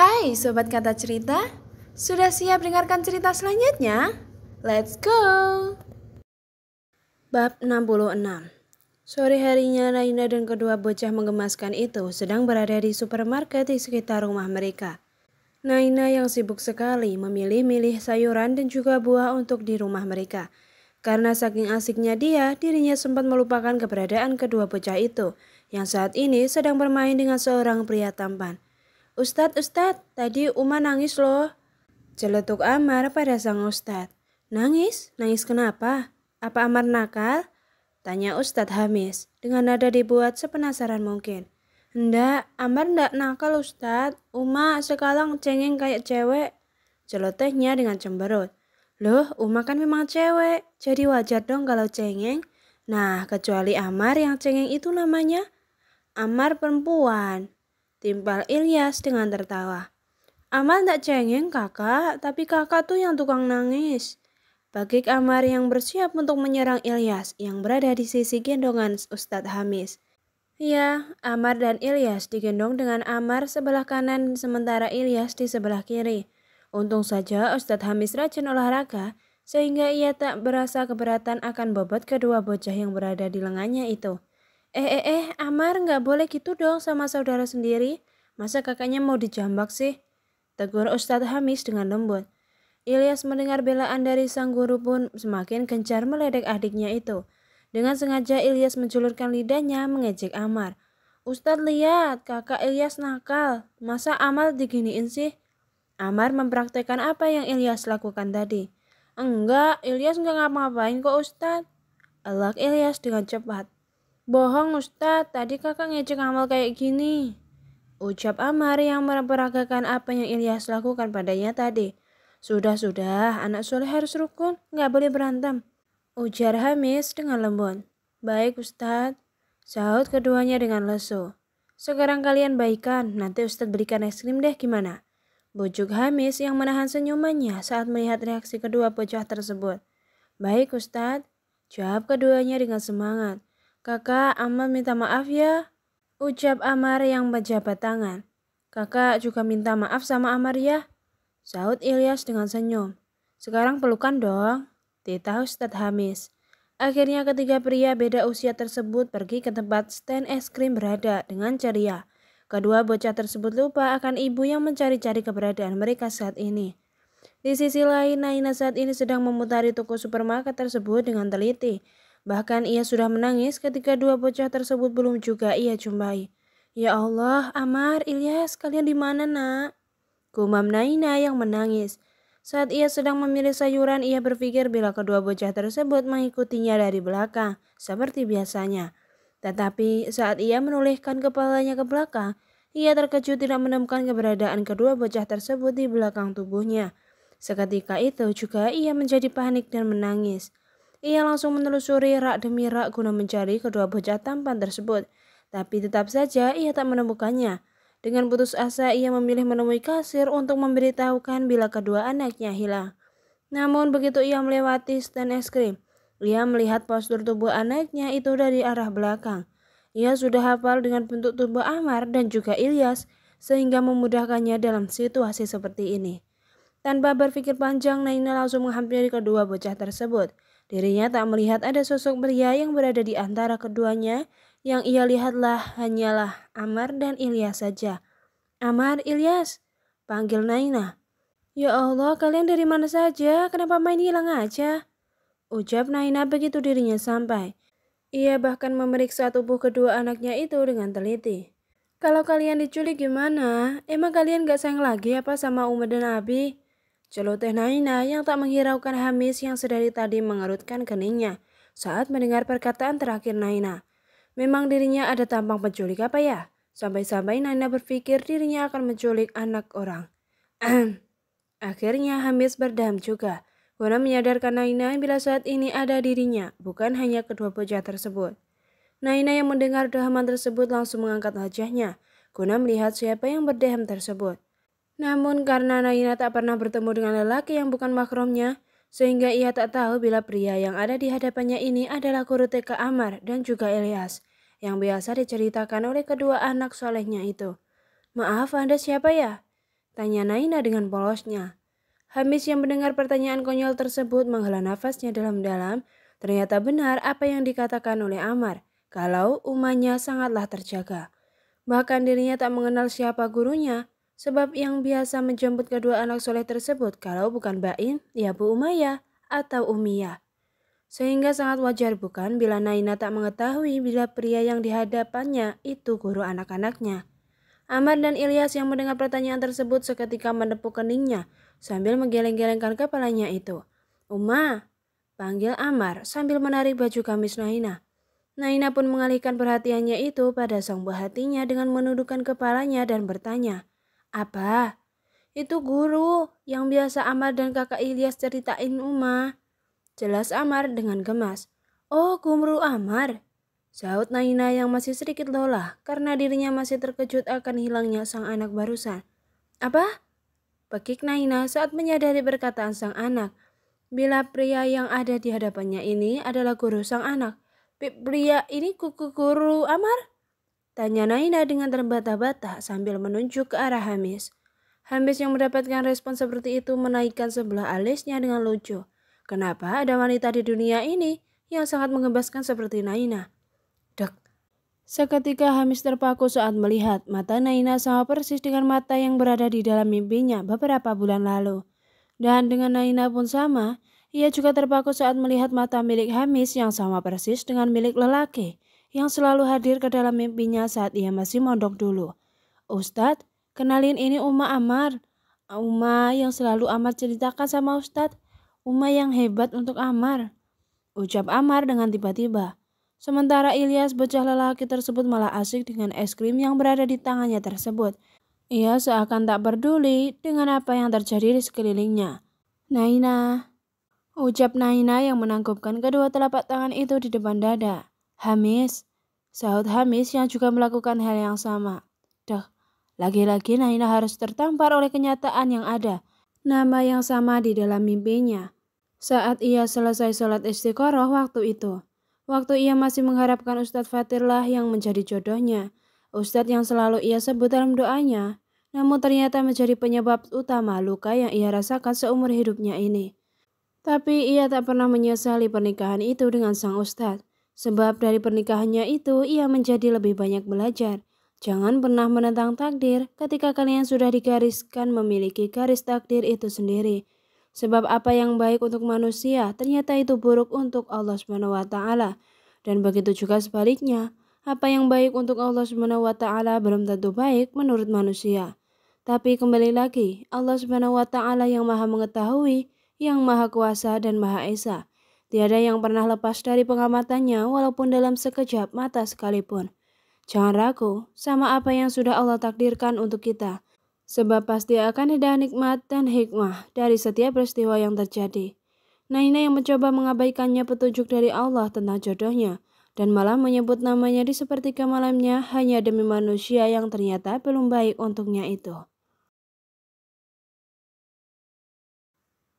Hai Sobat Kata Cerita, sudah siap dengarkan cerita selanjutnya? Let's go! Bab 66 Sore harinya Raina dan kedua bocah mengemaskan itu sedang berada di supermarket di sekitar rumah mereka. Naina yang sibuk sekali memilih-milih sayuran dan juga buah untuk di rumah mereka. Karena saking asiknya dia, dirinya sempat melupakan keberadaan kedua bocah itu, yang saat ini sedang bermain dengan seorang pria tampan. Ustadz, Ustadz, tadi Uma nangis loh. Jeletuk Amar pada sang Ustadz. Nangis? Nangis kenapa? Apa Amar nakal? Tanya Ustadz Hamis dengan nada dibuat sepenasaran mungkin. Ndak, Amar ndak nakal Ustadz. Uma sekarang cengeng kayak cewek. Celotehnya dengan cemberut. Loh, Uma kan memang cewek, jadi wajar dong kalau cengeng. Nah, kecuali Amar yang cengeng itu namanya. Amar perempuan timpal Ilyas dengan tertawa. Amal tak cengeng kakak, tapi kakak tuh yang tukang nangis. Bagi Amar yang bersiap untuk menyerang Ilyas yang berada di sisi gendongan Ustadz Hamis. Ya, Amar dan Ilyas digendong dengan Amar sebelah kanan sementara Ilyas di sebelah kiri. Untung saja Ustadz Hamis rajin olahraga sehingga ia tak berasa keberatan akan bobot kedua bocah yang berada di lengannya itu. Eh, eh, eh, Amar nggak boleh gitu dong sama saudara sendiri. Masa kakaknya mau dijambak sih? Tegur Ustadz Hamis dengan lembut. Ilyas mendengar belaan dari sang guru pun semakin gencar meledek adiknya itu. Dengan sengaja Ilyas menjulurkan lidahnya mengejek Amar. Ustadz lihat, kakak Ilyas nakal. Masa Amar diginiin sih? Amar mempraktekkan apa yang Ilyas lakukan tadi. Enggak, Ilyas nggak ngapa-ngapain kok Ustadz. Elak Ilyas dengan cepat. Bohong Ustadz, tadi kakak ngecek Amal kayak gini. Ucap Amar yang memperagakan apa yang Ilyas lakukan padanya tadi. Sudah-sudah, anak soleh harus rukun, nggak boleh berantem. Ujar Hamis dengan lembut. Baik Ustadz, sahut keduanya dengan lesu. Sekarang kalian baikan, nanti Ustadz berikan es krim deh gimana? Bujuk Hamis yang menahan senyumannya saat melihat reaksi kedua bocah tersebut. Baik Ustadz, jawab keduanya dengan semangat. Kakak, Amma minta maaf ya. Ucap Amar yang berjabat tangan. Kakak juga minta maaf sama Amar ya. Sahut Ilyas dengan senyum. Sekarang pelukan dong. Tita Ustadz Hamis. Akhirnya ketiga pria beda usia tersebut pergi ke tempat stand es krim berada dengan ceria. Kedua bocah tersebut lupa akan ibu yang mencari-cari keberadaan mereka saat ini. Di sisi lain, Naina saat ini sedang memutari toko supermarket tersebut dengan teliti Bahkan ia sudah menangis ketika dua bocah tersebut belum juga ia jumpai. Ya Allah, Amar, Ilyas, kalian di mana nak? Gumam Naina yang menangis. Saat ia sedang memilih sayuran, ia berpikir bila kedua bocah tersebut mengikutinya dari belakang, seperti biasanya. Tetapi saat ia menolehkan kepalanya ke belakang, ia terkejut tidak menemukan keberadaan kedua bocah tersebut di belakang tubuhnya. Seketika itu juga ia menjadi panik dan menangis. Ia langsung menelusuri rak demi rak guna mencari kedua bocah tampan tersebut. Tapi tetap saja ia tak menemukannya. Dengan putus asa ia memilih menemui kasir untuk memberitahukan bila kedua anaknya hilang. Namun begitu ia melewati stand es krim, ia melihat postur tubuh anaknya itu dari arah belakang. Ia sudah hafal dengan bentuk tubuh Amar dan juga Ilyas sehingga memudahkannya dalam situasi seperti ini. Tanpa berpikir panjang, Naina langsung menghampiri kedua bocah tersebut. Dirinya tak melihat ada sosok pria yang berada di antara keduanya, yang ia lihatlah hanyalah Amar dan Ilyas saja. Amar, Ilyas, panggil Naina. Ya Allah, kalian dari mana saja? Kenapa main hilang aja? Ucap Naina begitu dirinya sampai. Ia bahkan memeriksa tubuh kedua anaknya itu dengan teliti. Kalau kalian diculik gimana? Emang kalian gak sayang lagi apa sama Umar dan Abi? Celoteh Naina yang tak menghiraukan Hamis yang sedari tadi mengerutkan keningnya saat mendengar perkataan terakhir Naina. Memang dirinya ada tampang penculik apa ya? Sampai-sampai Naina berpikir dirinya akan menculik anak orang. Akhirnya Hamis berdam juga. Guna menyadarkan Naina bila saat ini ada dirinya, bukan hanya kedua bocah tersebut. Naina yang mendengar dahaman tersebut langsung mengangkat wajahnya, guna melihat siapa yang berdeham tersebut. Namun karena Naina tak pernah bertemu dengan lelaki yang bukan makromnya, sehingga ia tak tahu bila pria yang ada di hadapannya ini adalah guru TK Amar dan juga Elias, yang biasa diceritakan oleh kedua anak solehnya itu. Maaf, Anda siapa ya? Tanya Naina dengan polosnya. Hamis yang mendengar pertanyaan konyol tersebut menghela nafasnya dalam-dalam. Ternyata benar apa yang dikatakan oleh Amar, kalau umannya sangatlah terjaga. Bahkan dirinya tak mengenal siapa gurunya, Sebab yang biasa menjemput kedua anak soleh tersebut kalau bukan Bain, ya Bu Umayyah atau Umiyah. Sehingga sangat wajar bukan bila Naina tak mengetahui bila pria yang dihadapannya itu guru anak-anaknya. Amar dan Ilyas yang mendengar pertanyaan tersebut seketika menepuk keningnya sambil menggeleng-gelengkan kepalanya itu. Uma, panggil Amar sambil menarik baju gamis Naina. Naina pun mengalihkan perhatiannya itu pada sang buah hatinya dengan menundukkan kepalanya dan bertanya, apa? Itu guru yang biasa Amar dan kakak Ilyas ceritain Uma. Jelas Amar dengan gemas. Oh, guru Amar. saut Naina yang masih sedikit lelah karena dirinya masih terkejut akan hilangnya sang anak barusan. Apa? Pekik Naina saat menyadari perkataan sang anak. Bila pria yang ada di hadapannya ini adalah guru sang anak. Pria ini kuku guru Amar? Tanya Naina dengan terbata-bata sambil menunjuk ke arah Hamis. Hamis yang mendapatkan respon seperti itu menaikkan sebelah alisnya dengan lucu. Kenapa ada wanita di dunia ini yang sangat mengembaskan seperti Naina? Dek. Seketika Hamis terpaku saat melihat mata Naina sama persis dengan mata yang berada di dalam mimpinya beberapa bulan lalu. Dan dengan Naina pun sama, ia juga terpaku saat melihat mata milik Hamis yang sama persis dengan milik lelaki yang selalu hadir ke dalam mimpinya saat ia masih mondok dulu. Ustadz, kenalin ini Uma Amar. Uma yang selalu Amar ceritakan sama Ustadz. Uma yang hebat untuk Amar. Ucap Amar dengan tiba-tiba. Sementara Ilyas bocah lelaki tersebut malah asik dengan es krim yang berada di tangannya tersebut. Ia seakan tak peduli dengan apa yang terjadi di sekelilingnya. Naina, ucap Naina yang menangkupkan kedua telapak tangan itu di depan dada. Hamis, sahut Hamis yang juga melakukan hal yang sama. Dah lagi-lagi Naina harus tertampar oleh kenyataan yang ada. Nama yang sama di dalam mimpinya. Saat ia selesai sholat istiqoroh waktu itu. Waktu ia masih mengharapkan Ustadz Fatirlah yang menjadi jodohnya. Ustadz yang selalu ia sebut dalam doanya. Namun ternyata menjadi penyebab utama luka yang ia rasakan seumur hidupnya ini. Tapi ia tak pernah menyesali pernikahan itu dengan sang Ustadz. Sebab dari pernikahannya itu ia menjadi lebih banyak belajar. Jangan pernah menentang takdir ketika kalian sudah digariskan memiliki garis takdir itu sendiri. Sebab apa yang baik untuk manusia ternyata itu buruk untuk Allah SWT Dan begitu juga sebaliknya, apa yang baik untuk Allah SWT belum tentu baik menurut manusia. Tapi kembali lagi, Allah SWT yang Maha mengetahui, yang Maha Kuasa dan Maha Esa. Tiada yang pernah lepas dari pengamatannya walaupun dalam sekejap mata sekalipun. Jangan ragu sama apa yang sudah Allah takdirkan untuk kita, sebab pasti akan ada nikmat dan hikmah dari setiap peristiwa yang terjadi. Naina yang mencoba mengabaikannya petunjuk dari Allah tentang jodohnya, dan malah menyebut namanya di sepertiga malamnya hanya demi manusia yang ternyata belum baik untuknya itu.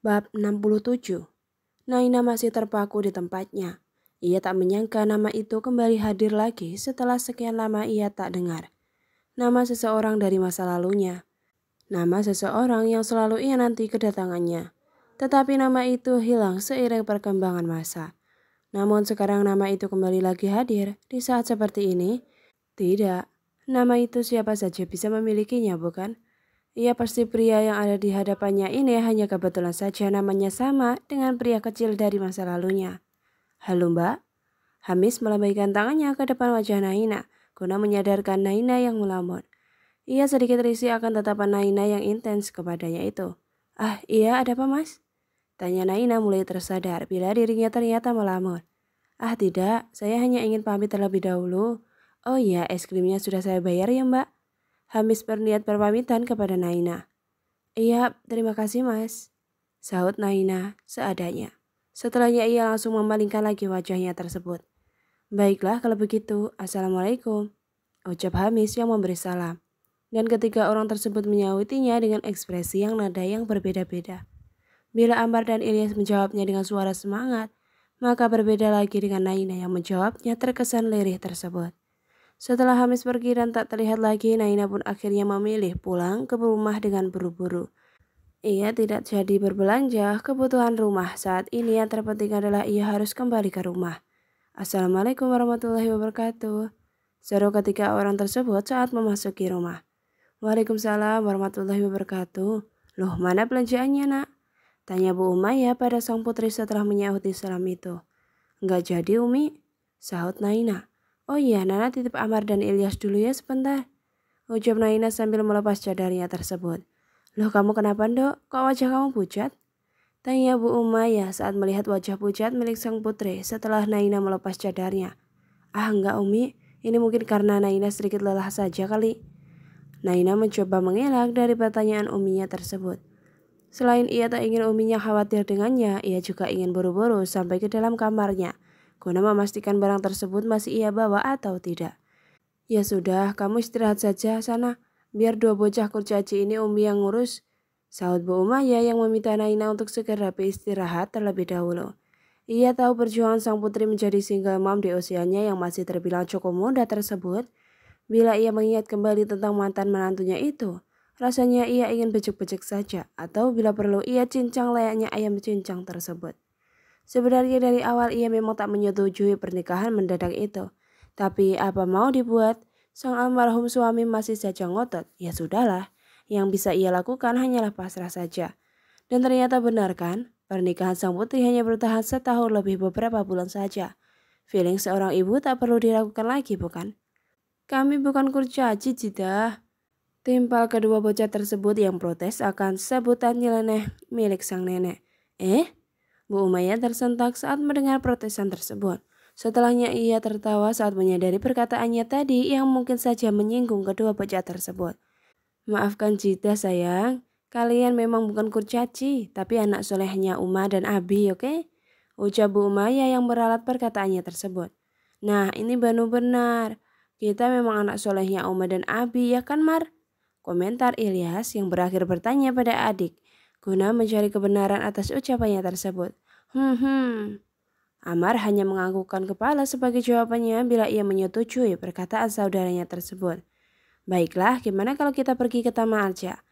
Bab 67 Naina masih terpaku di tempatnya. Ia tak menyangka nama itu kembali hadir lagi setelah sekian lama ia tak dengar. Nama seseorang dari masa lalunya. Nama seseorang yang selalu ia nanti kedatangannya. Tetapi nama itu hilang seiring perkembangan masa. Namun sekarang nama itu kembali lagi hadir di saat seperti ini. Tidak, nama itu siapa saja bisa memilikinya bukan? Ia pasti pria yang ada di hadapannya ini hanya kebetulan saja namanya sama dengan pria kecil dari masa lalunya. Halo mbak? Hamis melambaikan tangannya ke depan wajah Naina, guna menyadarkan Naina yang melamun. Ia sedikit risih akan tatapan Naina yang intens kepadanya itu. Ah, iya ada apa mas? Tanya Naina mulai tersadar bila dirinya ternyata melamun. Ah tidak, saya hanya ingin pamit terlebih dahulu. Oh iya, es krimnya sudah saya bayar ya mbak. Hamis berniat berpamitan kepada Naina. Iya, terima kasih mas. Sahut Naina seadanya. Setelahnya ia langsung memalingkan lagi wajahnya tersebut. Baiklah kalau begitu, Assalamualaikum. Ucap Hamis yang memberi salam. Dan ketika orang tersebut menyautinya dengan ekspresi yang nada yang berbeda-beda. Bila Ambar dan Ilyas menjawabnya dengan suara semangat, maka berbeda lagi dengan Naina yang menjawabnya terkesan lirih tersebut. Setelah Hamis pergi dan tak terlihat lagi, Naina pun akhirnya memilih pulang ke rumah dengan buru-buru. Ia tidak jadi berbelanja kebutuhan rumah. Saat ini yang terpenting adalah ia harus kembali ke rumah. Assalamualaikum warahmatullahi wabarakatuh. Seru ketika orang tersebut saat memasuki rumah. Waalaikumsalam warahmatullahi wabarakatuh. Loh, mana belanjaannya nak? Tanya Bu Umayyah pada sang putri setelah menyahuti salam itu. Nggak jadi Umi, sahut Naina. Oh iya, Nana titip Amar dan Ilyas dulu ya sebentar. Ucap Naina sambil melepas cadarnya tersebut. Loh kamu kenapa dok? Kok wajah kamu pucat? Tanya Bu Umayah saat melihat wajah pucat milik sang putri setelah Naina melepas cadarnya. Ah enggak Umi, ini mungkin karena Naina sedikit lelah saja kali. Naina mencoba mengelak dari pertanyaan Uminya tersebut. Selain ia tak ingin Uminya khawatir dengannya, ia juga ingin buru-buru sampai ke dalam kamarnya guna memastikan barang tersebut masih ia bawa atau tidak. Ya sudah, kamu istirahat saja sana. Biar dua bocah kurcaci ini Umi yang ngurus. Saud Bu Umayyah yang meminta Naina untuk segera beristirahat terlebih dahulu. Ia tahu perjuangan sang putri menjadi single mom di usianya yang masih terbilang cukup muda tersebut. Bila ia mengingat kembali tentang mantan menantunya itu, rasanya ia ingin becek-becek saja atau bila perlu ia cincang layaknya ayam cincang tersebut. Sebenarnya dari awal ia memang tak menyetujui pernikahan mendadak itu. Tapi apa mau dibuat, sang almarhum suami masih saja ngotot. Ya sudahlah, yang bisa ia lakukan hanyalah pasrah saja. Dan ternyata benar kan, pernikahan sang putri hanya bertahan setahun lebih beberapa bulan saja. Feeling seorang ibu tak perlu diragukan lagi, bukan? Kami bukan kurcaci, Cita. Timpal kedua bocah tersebut yang protes akan sebutan nyeleneh milik sang nenek. Eh, Bu Umayyah tersentak saat mendengar protesan tersebut. Setelahnya ia tertawa saat menyadari perkataannya tadi yang mungkin saja menyinggung kedua bocah tersebut. Maafkan cita sayang, kalian memang bukan kurcaci, tapi anak solehnya Uma dan Abi, oke? Okay? Ucap Bu Umayyah yang beralat perkataannya tersebut. Nah, ini Banu benar. Kita memang anak solehnya Uma dan Abi, ya kan Mar? Komentar Ilyas yang berakhir bertanya pada adik guna mencari kebenaran atas ucapannya tersebut. Hmm, hmm. Amar hanya menganggukkan kepala sebagai jawabannya bila ia menyetujui perkataan saudaranya tersebut. Baiklah, gimana kalau kita pergi ke Taman Arja?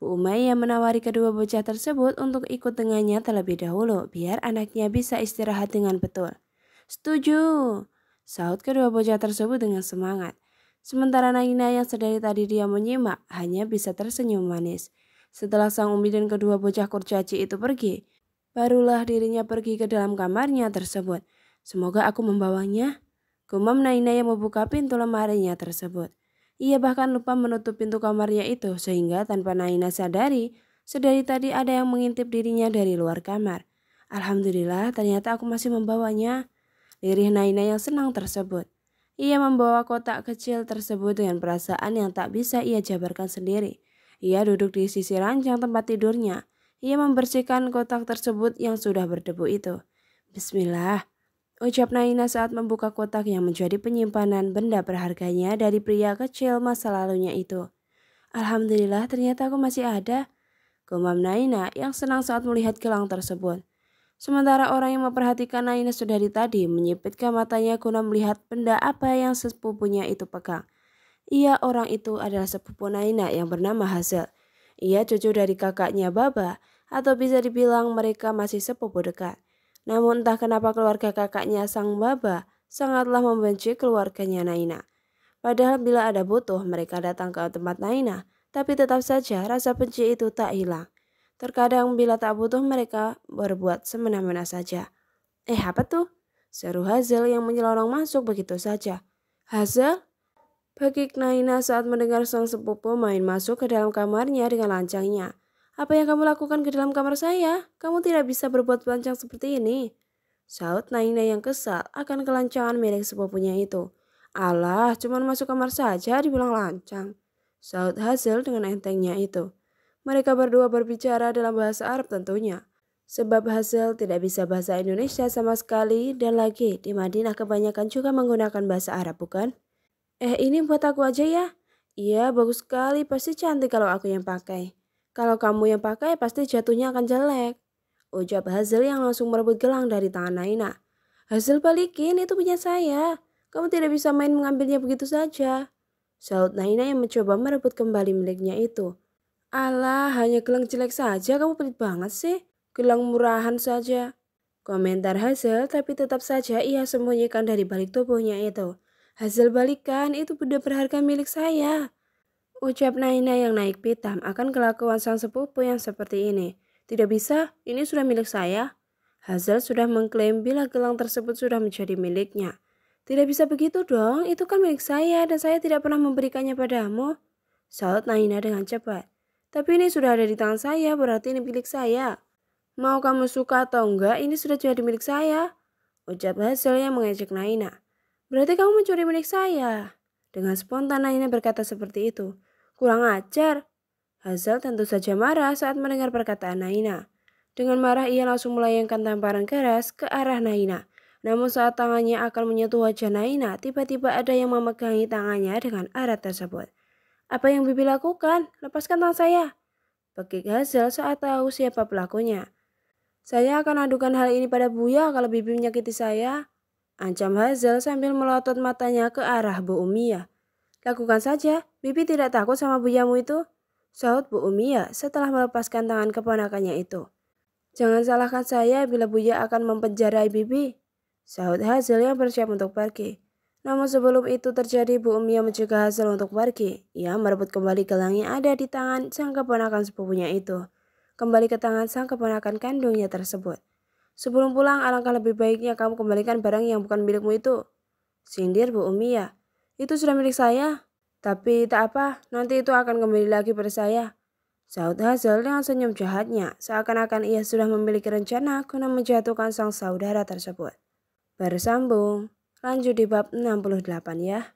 Bu Umayyah menawari kedua bocah tersebut untuk ikut dengannya terlebih dahulu, biar anaknya bisa istirahat dengan betul. Setuju, sahut kedua bocah tersebut dengan semangat. Sementara Naina yang sedari tadi dia menyimak, hanya bisa tersenyum manis. Setelah sang umi dan kedua bocah kurcaci itu pergi, barulah dirinya pergi ke dalam kamarnya tersebut. Semoga aku membawanya. Gumam Naina yang membuka pintu lemarinya tersebut. Ia bahkan lupa menutup pintu kamarnya itu sehingga tanpa Naina sadari, sedari tadi ada yang mengintip dirinya dari luar kamar. Alhamdulillah ternyata aku masih membawanya. Lirih Naina yang senang tersebut. Ia membawa kotak kecil tersebut dengan perasaan yang tak bisa ia jabarkan sendiri. Ia duduk di sisi ranjang tempat tidurnya. Ia membersihkan kotak tersebut yang sudah berdebu itu. Bismillah, ucap Naina saat membuka kotak yang menjadi penyimpanan benda berharganya dari pria kecil masa lalunya itu. Alhamdulillah ternyata aku masih ada. Gumam Naina yang senang saat melihat gelang tersebut. Sementara orang yang memperhatikan Naina sudah tadi menyipitkan matanya guna melihat benda apa yang sepupunya itu pegang. Ia orang itu adalah sepupu Naina yang bernama Hazel. Ia cucu dari kakaknya Baba, atau bisa dibilang mereka masih sepupu dekat. Namun entah kenapa keluarga kakaknya sang Baba sangatlah membenci keluarganya Naina. Padahal bila ada butuh mereka datang ke tempat Naina, tapi tetap saja rasa benci itu tak hilang. Terkadang bila tak butuh mereka berbuat semena-mena saja. Eh apa tuh? Seru Hazel yang menyelonong masuk begitu saja. Hazel, bagi Naina saat mendengar sang sepupu main masuk ke dalam kamarnya dengan lancangnya. Apa yang kamu lakukan ke dalam kamar saya? Kamu tidak bisa berbuat lancang seperti ini. Saut Naina yang kesal akan kelancangan milik sepupunya itu. Allah, cuma masuk kamar saja dibilang lancang. Saut Hazel dengan entengnya itu. Mereka berdua berbicara dalam bahasa Arab tentunya. Sebab Hazel tidak bisa bahasa Indonesia sama sekali dan lagi di Madinah kebanyakan juga menggunakan bahasa Arab bukan? Eh ini buat aku aja ya. Iya bagus sekali, pasti cantik kalau aku yang pakai. Kalau kamu yang pakai pasti jatuhnya akan jelek. Ucap Hazel yang langsung merebut gelang dari tangan Naina. Hazel balikin, itu punya saya. Kamu tidak bisa main mengambilnya begitu saja. Saud Naina yang mencoba merebut kembali miliknya itu. Alah, hanya gelang jelek saja, kamu pelit banget sih. Gelang murahan saja. Komentar Hazel, tapi tetap saja ia sembunyikan dari balik tubuhnya itu. Hasil balikan itu benda berharga milik saya. Ucap Naina yang naik pitam akan kelakuan sang sepupu yang seperti ini. Tidak bisa, ini sudah milik saya. Hazel sudah mengklaim bila gelang tersebut sudah menjadi miliknya. Tidak bisa begitu dong, itu kan milik saya dan saya tidak pernah memberikannya padamu. Salut Naina dengan cepat. Tapi ini sudah ada di tangan saya, berarti ini milik saya. Mau kamu suka atau enggak, ini sudah jadi milik saya. Ucap Hazel yang mengejek Naina. Berarti kamu mencuri milik saya. Dengan spontan Aina berkata seperti itu. Kurang ajar. Hazel tentu saja marah saat mendengar perkataan Aina Dengan marah ia langsung melayangkan tamparan keras ke arah Naina. Namun saat tangannya akan menyentuh wajah Naina, tiba-tiba ada yang memegangi tangannya dengan arah tersebut. Apa yang Bibi lakukan? Lepaskan tangan saya. bagi Hazel saat tahu siapa pelakunya. Saya akan adukan hal ini pada Buya kalau Bibi menyakiti saya. Ancam Hazel sambil melotot matanya ke arah Bu Umia. Lakukan saja, Bibi tidak takut sama buyamu itu. Sahut Bu Umia setelah melepaskan tangan keponakannya itu. Jangan salahkan saya bila Buya akan mempenjarai Bibi. Sahut Hazel yang bersiap untuk pergi. Namun sebelum itu terjadi, Bu Umia mencegah Hazel untuk pergi. Ia merebut kembali gelang yang ada di tangan sang keponakan sepupunya itu. Kembali ke tangan sang keponakan kandungnya tersebut. Sebelum pulang, alangkah lebih baiknya kamu kembalikan barang yang bukan milikmu itu. Sindir Bu Umi ya. Itu sudah milik saya. Tapi tak apa, nanti itu akan kembali lagi pada saya. Saud Hazel dengan senyum jahatnya, seakan-akan ia sudah memiliki rencana guna menjatuhkan sang saudara tersebut. Bersambung, lanjut di bab 68 ya.